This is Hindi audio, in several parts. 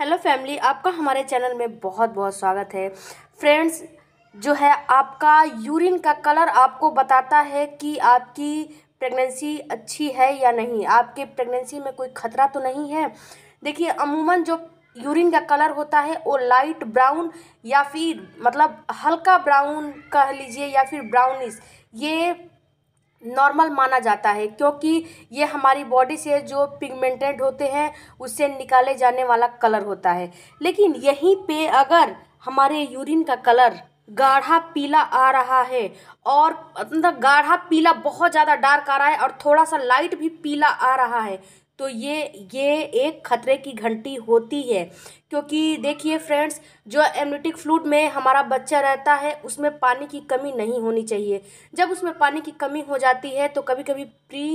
हेलो फैमिली आपका हमारे चैनल में बहुत बहुत स्वागत है फ्रेंड्स जो है आपका यूरिन का कलर आपको बताता है कि आपकी प्रेगनेंसी अच्छी है या नहीं आपके प्रेगनेंसी में कोई ख़तरा तो नहीं है देखिए अमूमन जो यूरिन का कलर होता है वो लाइट ब्राउन या फिर मतलब हल्का ब्राउन कह लीजिए या फिर ब्राउनिश ये नॉर्मल माना जाता है क्योंकि ये हमारी बॉडी से जो पिगमेंटेड होते हैं उससे निकाले जाने वाला कलर होता है लेकिन यहीं पे अगर हमारे यूरिन का कलर गाढ़ा पीला आ रहा है और मतलब गाढ़ा पीला बहुत ज़्यादा डार्क आ रहा है और थोड़ा सा लाइट भी पीला आ रहा है तो ये ये एक खतरे की घंटी होती है क्योंकि देखिए फ्रेंड्स जो एमनिटिक फ्लूड में हमारा बच्चा रहता है उसमें पानी की कमी नहीं होनी चाहिए जब उसमें पानी की कमी हो जाती है तो कभी कभी प्री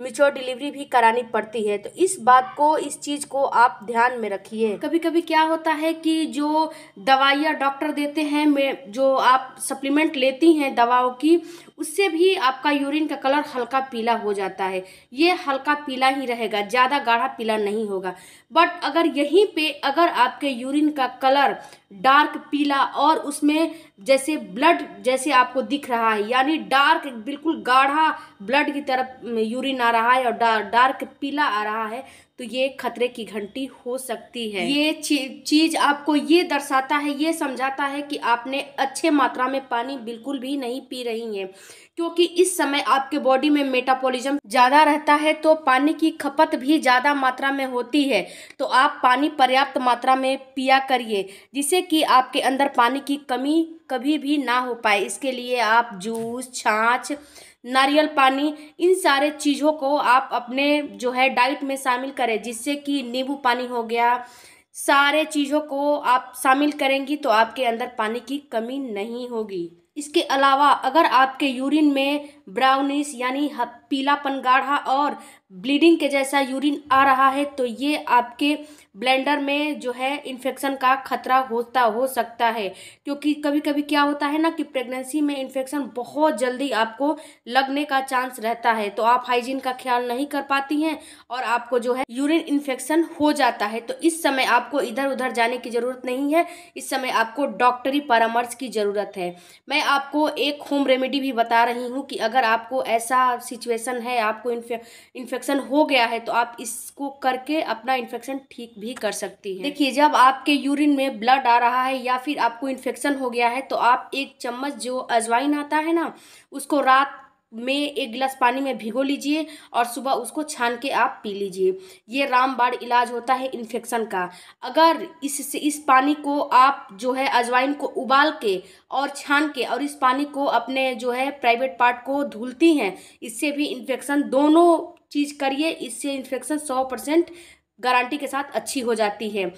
मिच्योर डिलीवरी भी करानी पड़ती है तो इस बात को इस चीज़ को आप ध्यान में रखिए कभी कभी क्या होता है कि जो दवाइयाँ डॉक्टर देते हैं मैं जो आप सप्लीमेंट लेती हैं दवाओं की उससे भी आपका यूरिन का कलर हल्का पीला हो जाता है ये हल्का पीला ही रहेगा ज़्यादा गाढ़ा पीला नहीं होगा बट अगर यहीं पे अगर आपके यूरिन का कलर डार्क पीला और उसमें जैसे ब्लड जैसे आपको दिख रहा है यानी डार्क बिल्कुल गाढ़ा ब्लड की तरफ यूरिन आ रहा है और डार्क पीला आ रहा है तो ये खतरे की घंटी हो सकती है ये चीज़ आपको ये दर्शाता है ये समझाता है कि आपने अच्छे मात्रा में पानी बिल्कुल भी नहीं पी रही हैं क्योंकि इस समय आपके बॉडी में मेटाबॉलिज्म ज़्यादा रहता है तो पानी की खपत भी ज़्यादा मात्रा में होती है तो आप पानी पर्याप्त मात्रा में पिया करिए जिससे कि आपके अंदर पानी की कमी कभी भी ना हो पाए इसके लिए आप जूस छाछ नारियल पानी इन सारे चीज़ों को आप अपने जो है डाइट में शामिल कर करें जिससे कि नींबू पानी हो गया सारे चीज़ों को आप शामिल करेंगी तो आपके अंदर पानी की कमी नहीं होगी इसके अलावा अगर आपके यूरिन में ब्राउनिस यानी पीलापन गाढ़ा और ब्लीडिंग के जैसा यूरिन आ रहा है तो ये आपके ब्लेंडर में जो है इन्फेक्शन का खतरा होता हो सकता है क्योंकि कभी कभी क्या होता है ना कि प्रेगनेंसी में इन्फेक्शन बहुत जल्दी आपको लगने का चांस रहता है तो आप हाइजीन का ख्याल नहीं कर पाती हैं और आपको जो है यूरिन इन्फेक्शन हो जाता है तो इस समय आपको इधर उधर जाने की ज़रूरत नहीं है इस समय आपको डॉक्टरी परामर्श की ज़रूरत है मैं आपको एक होम रेमेडी भी बता रही हूँ कि अगर आपको ऐसा सिचुएशन है आपको इन्फेक्शन हो गया है तो आप इसको करके अपना इन्फेक्शन ठीक भी कर सकती हैं देखिए जब आपके यूरिन में ब्लड आ रहा है या फिर आपको इन्फेक्शन हो गया है तो आप एक चम्मच जो अजवाइन आता है ना उसको रात में एक गिलास पानी में भिगो लीजिए और सुबह उसको छान के आप पी लीजिए ये रामबाण इलाज होता है इन्फेक्शन का अगर इससे इस पानी को आप जो है अजवाइन को उबाल के और छान के और इस पानी को अपने जो है प्राइवेट पार्ट को धुलती हैं इससे भी इन्फेक्शन दोनों चीज़ करिए इससे इन्फेक्शन सौ परसेंट गारंटी के साथ अच्छी हो जाती है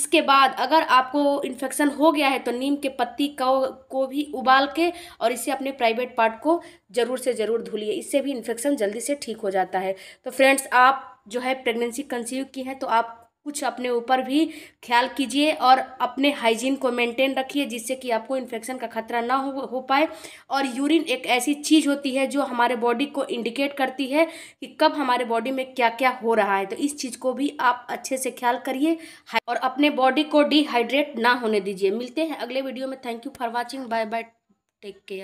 इसके बाद अगर आपको इन्फेक्शन हो गया है तो नीम के पत्ती को को भी उबाल के और इसे अपने प्राइवेट पार्ट को ज़रूर से ज़रूर धुलिए इससे भी इन्फेक्शन जल्दी से ठीक हो जाता है तो फ्रेंड्स आप जो है प्रेगनेंसी कंसीव की है तो आप कुछ अपने ऊपर भी ख्याल कीजिए और अपने हाइजीन को मेंटेन रखिए जिससे कि आपको इन्फेक्शन का खतरा ना हो हो पाए और यूरिन एक ऐसी चीज़ होती है जो हमारे बॉडी को इंडिकेट करती है कि कब हमारे बॉडी में क्या क्या हो रहा है तो इस चीज़ को भी आप अच्छे से ख्याल करिए और अपने बॉडी को डिहाइड्रेट ना होने दीजिए मिलते हैं अगले वीडियो में thank you for watching bye bye take care